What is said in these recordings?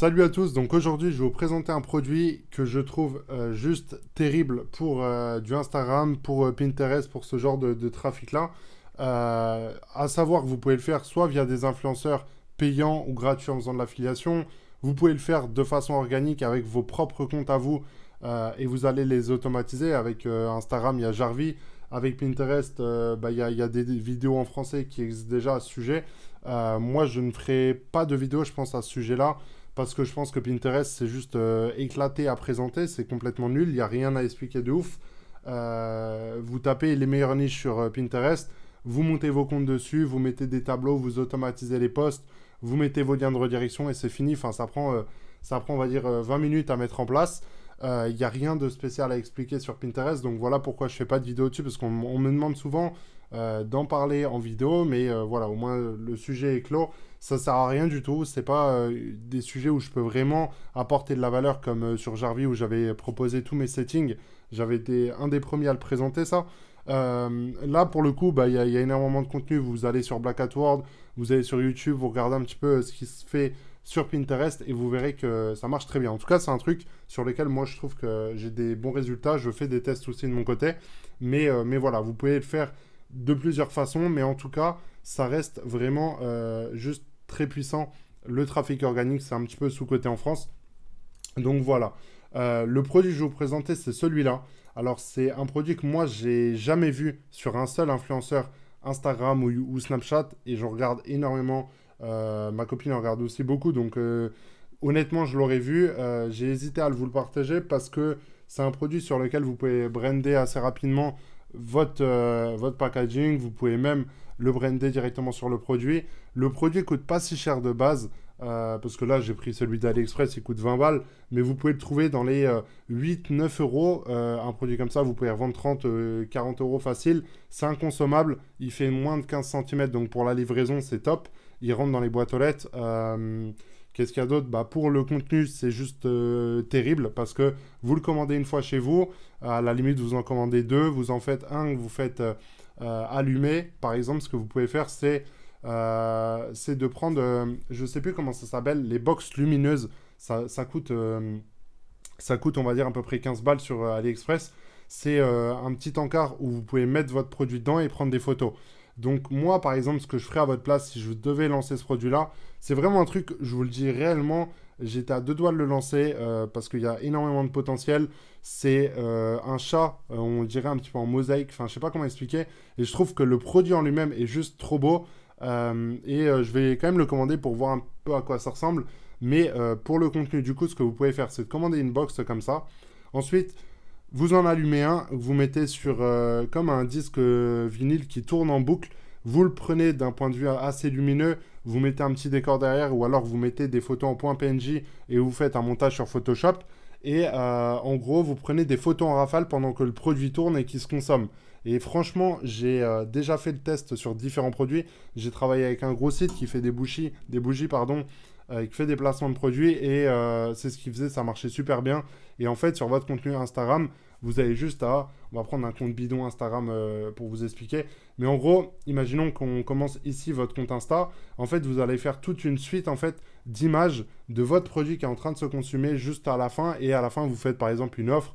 Salut à tous, donc aujourd'hui je vais vous présenter un produit que je trouve euh, juste terrible pour euh, du Instagram, pour euh, Pinterest, pour ce genre de, trafic là. à savoir que vous pouvez le faire soit via des influenceurs payants ou gratuits en faisant de l'affiliation, vous pouvez le faire de façon organique avec vos propres comptes à vous et vous allez les automatiser. Avec Instagram, il y a Jarvi, avec Pinterest, bah, il y, a des vidéos en français qui existent déjà à ce sujet. moi, je ne ferai pas de vidéo, je pense, à ce sujet-là parce que je pense que Pinterest, c'est juste euh, éclaté à présenter, c'est complètement nul, il n'y a rien à expliquer de ouf. Euh, vous tapez les meilleures niches sur euh, Pinterest, vous montez vos comptes dessus, vous mettez des tableaux, vous automatisez les posts, vous mettez vos liens de redirection et c'est fini. Enfin, ça prend, ça prend, on va dire, 20 minutes à mettre en place. Il euh, n'y a rien de spécial à expliquer sur Pinterest. Donc voilà pourquoi je ne fais pas de vidéo dessus, parce qu'on me demande souvent euh, d'en parler en vidéo. Mais euh, voilà, au moins le sujet est clos ça sert à rien du tout. ce n'est pas des sujets où je peux vraiment apporter de la valeur comme sur Jarvis où j'avais proposé tous mes settings. J'avais été un des premiers à le présenter ça. là pour le coup, bah, il bah, y, y, a énormément de contenu. Vous allez sur Black Hat World, vous allez sur YouTube, vous regardez un petit peu ce qui se fait sur Pinterest et vous verrez que ça marche très bien. En tout cas, c'est un truc sur lequel moi je trouve que j'ai des bons résultats. Je fais des tests aussi de mon côté. Mais, euh, mais voilà, vous pouvez le faire de plusieurs façons. Mais en tout cas, ça reste vraiment euh, juste très puissant. Le trafic organique, c'est un petit peu sous-côté en France. Donc voilà. Euh, le produit que je vais vous présenter, c'est celui-là. Alors, c'est un produit que moi, j'ai jamais vu sur un seul influenceur Instagram ou, ou Snapchat. Et je regarde énormément euh, ma copine en regarde aussi beaucoup, donc euh, honnêtement, je l'aurais vu. Euh, j'ai hésité à vous le partager parce que c'est un produit sur lequel vous pouvez brander assez rapidement votre, votre packaging. Vous pouvez même le brander directement sur le produit. Le produit coûte pas si cher de base. parce que là, j'ai pris celui d'AliExpress, il coûte 20 balles, mais vous pouvez le trouver dans les 8-9 euros. un produit comme ça, vous pouvez revendre 30-40 euros facile. C'est inconsommable, il fait moins de 15 cm, donc pour la livraison, c'est top ils rentrent dans les boîtes aux lettres. Euh, qu'est-ce qu'il y a d'autre bah, Pour le contenu, c'est juste euh, terrible parce que vous le commandez une fois chez vous, à la limite, vous en commandez deux, vous en faites un, vous faites euh, allumer. Par exemple, ce que vous pouvez faire, c'est de prendre, je ne sais plus comment ça s'appelle, les box lumineuses. Ça, coûte, on va dire, à peu près 15 balles sur AliExpress c'est un petit encart où vous pouvez mettre votre produit dedans et prendre des photos. Donc moi, par exemple, ce que je ferais à votre place si je devais lancer ce produit-là, c'est vraiment un truc, je vous le dis réellement, j'étais à deux doigts de le lancer euh, parce qu'il y a énormément de potentiel. C'est euh, un chat, euh, on dirait un petit peu en mosaïque, enfin je sais pas comment expliquer. Et je trouve que le produit en lui-même est juste trop beau. et je vais quand même le commander pour voir un peu à quoi ça ressemble. Mais pour le contenu, du coup, ce que vous pouvez faire, c'est de commander une box comme ça. Ensuite, vous en allumez un, vous mettez sur euh, comme un disque vinyle qui tourne en boucle, vous le prenez d'un point de vue assez lumineux, vous mettez un petit décor derrière ou alors vous mettez des photos en point png et vous faites un montage sur Photoshop. Et euh, en gros, vous prenez des photos en rafale pendant que le produit tourne et qui se consomme. Et franchement, j'ai euh, déjà fait le test sur différents produits. J'ai travaillé avec un gros site qui fait des bougies, des bougies pardon, euh, il fait des placements de produits et euh, c'est ce qu'il faisait, ça marchait super bien. Et en fait, sur votre contenu Instagram, vous avez juste à, on va prendre un compte bidon Instagram euh, pour vous expliquer, mais en gros, imaginons qu'on commence ici votre compte Insta, en fait, vous allez faire toute une suite en fait d'images de votre produit qui est en train de se consumer juste à la fin et à la fin, vous faites par exemple une offre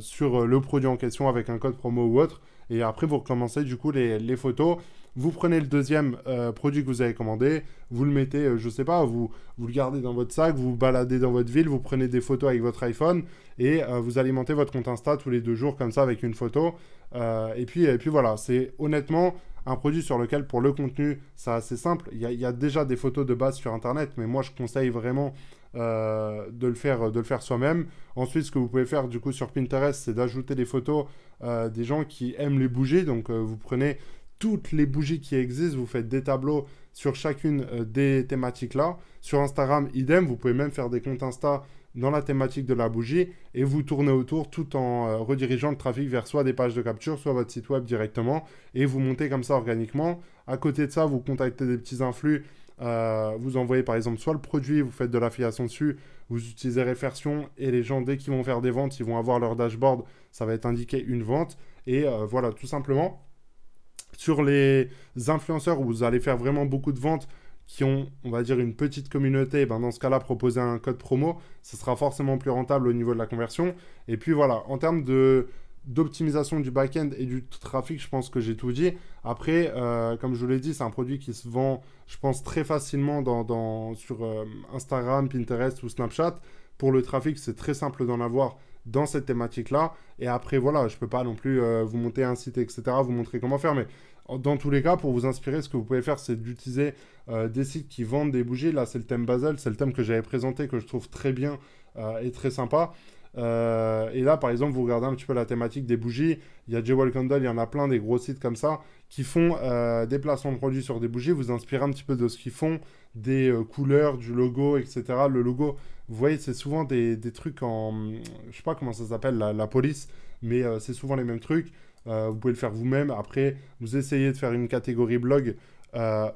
sur le produit en question avec un code promo ou autre et après, vous recommencez du coup les, photos. Vous prenez le deuxième euh, produit que vous avez commandé, vous le mettez, je euh, je sais pas, vous, vous le gardez dans votre sac, vous vous baladez dans votre ville, vous prenez des photos avec votre iPhone et euh, vous alimentez votre compte Insta tous les deux jours comme ça avec une photo. et, puis, et puis voilà, c'est honnêtement un produit sur lequel pour le contenu, c'est assez simple. Il y, il y, a déjà des photos de base sur Internet, mais moi je conseille vraiment euh, de le faire, soi-même. Ensuite, ce que vous pouvez faire du coup sur Pinterest, c'est d'ajouter des photos euh, des gens qui aiment les bougies. Donc, euh, vous prenez toutes les bougies qui existent, vous faites des tableaux sur chacune des thématiques là. Sur Instagram, idem, vous pouvez même faire des comptes Insta dans la thématique de la bougie et vous tournez autour tout en redirigeant le trafic vers soit des pages de capture, soit votre site web directement et vous montez comme ça organiquement. À côté de ça, vous contactez des petits influx euh, vous envoyez par exemple soit le produit, vous faites de l'affiliation dessus, vous utilisez Refersion et les gens, dès qu'ils vont faire des ventes, ils vont avoir leur dashboard, ça va être indiqué une vente. Et euh, voilà, tout simplement, sur les influenceurs où vous allez faire vraiment beaucoup de ventes, qui ont, on va dire, une petite communauté, ben, dans ce cas-là, proposer un code promo, ce sera forcément plus rentable au niveau de la conversion. Et puis voilà, en termes de d'optimisation du back-end et du trafic, je pense que j'ai tout dit. Après, euh, comme je vous l'ai dit, c'est un produit qui se vend, je pense, très facilement sur euh, Instagram, Pinterest ou Snapchat. Pour le trafic, c'est très simple d'en avoir dans cette thématique-là. Et après, voilà, je ne peux pas non plus euh, vous monter un site, etc., vous montrer comment faire. Mais dans tous les cas, pour vous inspirer, ce que vous pouvez faire, c'est d'utiliser des sites qui vendent des bougies. Là, c'est le thème Basel, c'est le thème que j'avais présenté, que je trouve très bien et très sympa. Euh, et là, par exemple, vous regardez un petit peu la thématique des bougies. Il y a Jewel Candle, il y en a plein des gros sites comme ça qui font euh, des placements de produits sur des bougies. Vous inspirez un petit peu de ce qu'ils font, des euh, couleurs, du logo, etc. Le logo, vous voyez, c'est souvent des, trucs en. Je sais pas comment ça s'appelle, la, police, mais c'est souvent les mêmes trucs. vous pouvez le faire vous-même. Après, vous essayez de faire une catégorie blog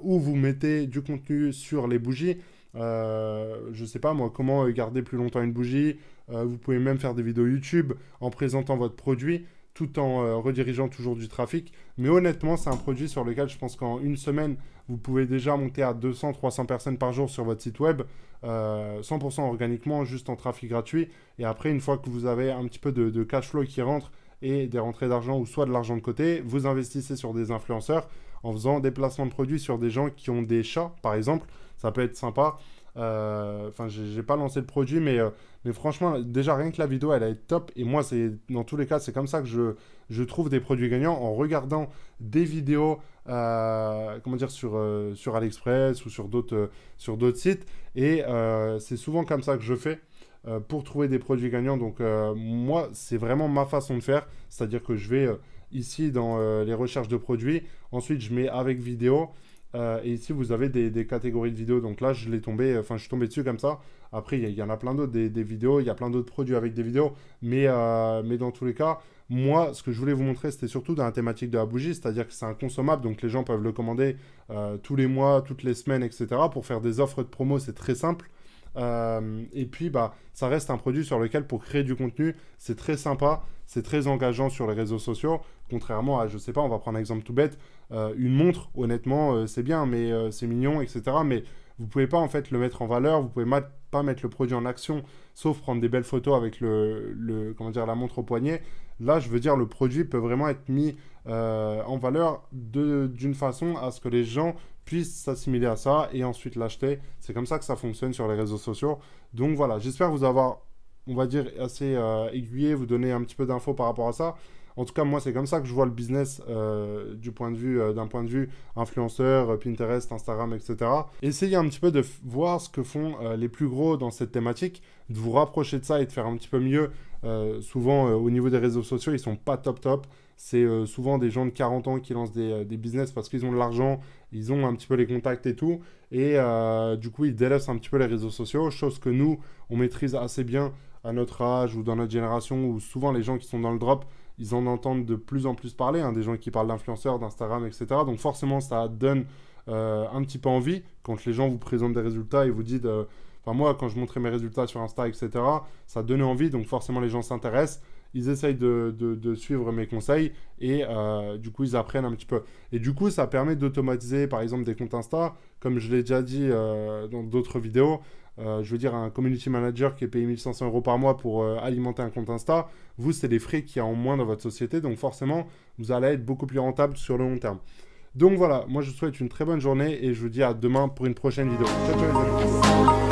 où vous mettez du contenu sur les bougies. je sais pas moi, comment garder plus longtemps une bougie, euh, vous pouvez même faire des vidéos YouTube en présentant votre produit tout en euh, redirigeant toujours du trafic. Mais honnêtement, c'est un produit sur lequel je pense qu'en une semaine, vous pouvez déjà monter à 200-300 personnes par jour sur votre site web, 100% euh, organiquement, juste en trafic gratuit. Et après, une fois que vous avez un petit peu de, de cash flow qui rentre et des rentrées d'argent ou soit de l'argent de côté, vous investissez sur des influenceurs en faisant des placements de produits sur des gens qui ont des chats, par exemple. Ça peut être sympa. Euh, enfin, j'ai pas lancé le produit, mais, euh, mais franchement, déjà rien que la vidéo, elle, est top. Et moi, c'est dans tous les cas, c'est comme ça que je, je trouve des produits gagnants en regardant des vidéos. Euh, comment dire sur, sur AliExpress ou sur d'autres sur d'autres sites et c'est souvent comme ça que je fais pour trouver des produits gagnants donc moi c'est vraiment ma façon de faire c'est à dire que je vais ici dans les recherches de produits ensuite je mets avec vidéo euh, et ici, vous avez des, catégories de vidéos. Donc là, je l'ai tombé, enfin, je suis tombé dessus comme ça. Après, il y, en a plein d'autres, des, vidéos, il y a plein d'autres produits avec des vidéos. Mais, euh, mais dans tous les cas, moi, ce que je voulais vous montrer, c'était surtout dans la thématique de la bougie, c'est-à-dire que c'est un consommable, donc les gens peuvent le commander euh, tous les mois, toutes les semaines, etc. Pour faire des offres de promo, c'est très simple. Euh, et puis, bah, ça reste un produit sur lequel, pour créer du contenu, c'est très sympa, c'est très engageant sur les réseaux sociaux. Contrairement à, je sais pas, on va prendre un exemple tout bête, euh, une montre, honnêtement, euh, c'est bien, mais c'est mignon, etc. Mais vous pouvez pas, en fait, le mettre en valeur, vous pouvez pas mettre le produit en action, sauf prendre des belles photos avec le, comment dire, la montre au poignet. Là, je veux dire, le produit peut vraiment être mis en valeur d'une façon à ce que les gens puissent s'assimiler à ça et ensuite l'acheter. C'est comme ça que ça fonctionne sur les réseaux sociaux. Donc voilà, j'espère vous avoir, on va dire, assez euh, aiguillé, vous donner un petit peu d'infos par rapport à ça. En tout cas, moi, c'est comme ça que je vois le business euh, du point de vue, euh, d'un point de vue influenceur, Pinterest, Instagram, etc. Essayez un petit peu de voir ce que font les plus gros dans cette thématique, de vous rapprocher de ça et de faire un petit peu mieux. souvent, au niveau des réseaux sociaux, ils sont pas top top c'est euh, souvent des gens de 40 ans qui lancent des, euh, des business parce qu'ils ont de l'argent, ils ont un petit peu les contacts et tout. Et euh, du coup, ils délaissent un petit peu les réseaux sociaux, chose que nous, on maîtrise assez bien à notre âge ou dans notre génération, où souvent les gens qui sont dans le drop, ils en entendent de plus en plus parler, hein, des gens qui parlent d'influenceurs, d'Instagram, etc. Donc forcément, ça donne un petit peu envie quand les gens vous présentent des résultats et vous disent... Enfin, moi, quand je montrais mes résultats sur Insta, etc., ça donnait envie, donc forcément les gens s'intéressent ils essayent de, suivre mes conseils et euh, du coup, ils apprennent un petit peu. Et du coup, ça permet d'automatiser, par exemple, des comptes Insta. Comme je l'ai déjà dit euh, dans d'autres vidéos, euh, je veux dire, un community manager qui est payé 1500 euros par mois pour alimenter un compte Insta, vous, c'est des frais qu'il y a en moins dans votre société. Donc, forcément, vous allez être beaucoup plus rentable sur le long terme. Donc, voilà, moi, je vous souhaite une très bonne journée et je vous dis à demain pour une prochaine vidéo. Ciao, ciao, les amis.